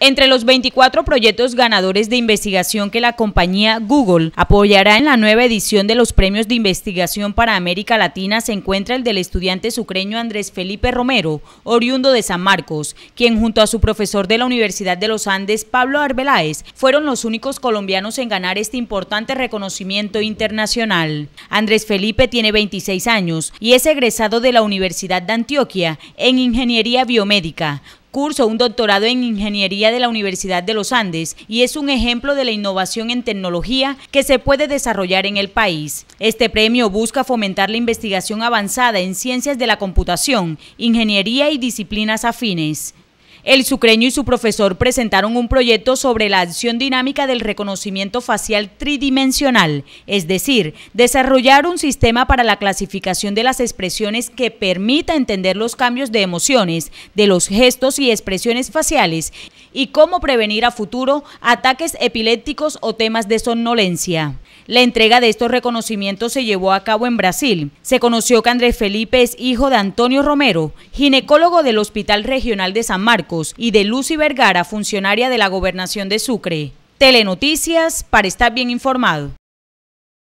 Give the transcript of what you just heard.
Entre los 24 proyectos ganadores de investigación que la compañía Google apoyará en la nueva edición de los Premios de Investigación para América Latina se encuentra el del estudiante sucreño Andrés Felipe Romero, oriundo de San Marcos, quien junto a su profesor de la Universidad de los Andes, Pablo Arbeláez, fueron los únicos colombianos en ganar este importante reconocimiento internacional. Andrés Felipe tiene 26 años y es egresado de la Universidad de Antioquia en Ingeniería Biomédica curso un doctorado en ingeniería de la Universidad de los Andes y es un ejemplo de la innovación en tecnología que se puede desarrollar en el país. Este premio busca fomentar la investigación avanzada en ciencias de la computación, ingeniería y disciplinas afines. El sucreño y su profesor presentaron un proyecto sobre la acción dinámica del reconocimiento facial tridimensional, es decir, desarrollar un sistema para la clasificación de las expresiones que permita entender los cambios de emociones, de los gestos y expresiones faciales y cómo prevenir a futuro ataques epilépticos o temas de somnolencia. La entrega de estos reconocimientos se llevó a cabo en Brasil. Se conoció que Andrés Felipe es hijo de Antonio Romero, ginecólogo del Hospital Regional de San Marcos, y de Lucy Vergara, funcionaria de la Gobernación de Sucre. Telenoticias para estar bien informado.